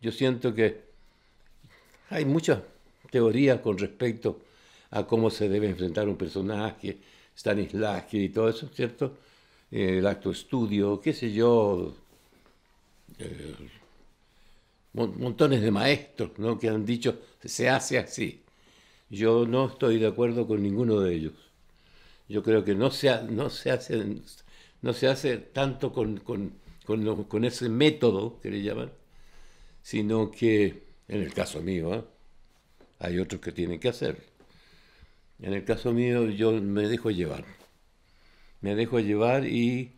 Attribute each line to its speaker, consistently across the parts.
Speaker 1: Yo siento que hay muchas teorías con respecto a cómo se debe enfrentar un personaje, Stanislavski y todo eso, ¿cierto? Eh, el acto estudio, qué sé yo, eh, montones de maestros ¿no? que han dicho se hace así. Yo no estoy de acuerdo con ninguno de ellos. Yo creo que no se, no se, hace, no se hace tanto con, con ese método que le llaman, sino que, en el caso mío, ¿eh? hay otros que tienen que hacer. En el caso mío yo me dejo llevar, me dejo llevar y,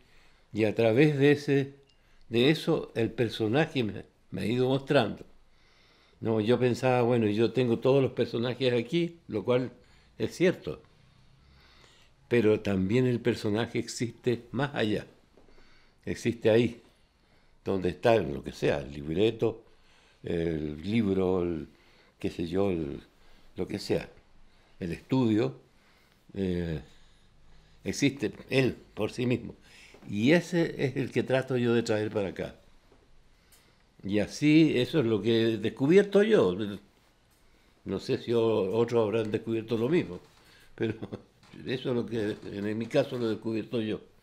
Speaker 1: a través de, ese, de eso el personaje me, ha ido mostrando. No, yo pensaba, bueno, yo tengo todos los personajes aquí, lo cual es cierto. Pero también el personaje existe más allá, existe ahí, donde está lo que sea, el libreto, el libro, qué sé yo, lo que sea, el estudio, eh, existe él por sí mismo. Y ese es el que trato yo de traer para acá. Y así, eso es lo que he descubierto yo. No sé si otros habrán descubierto lo mismo, pero eso es lo que en mi caso lo he descubierto yo.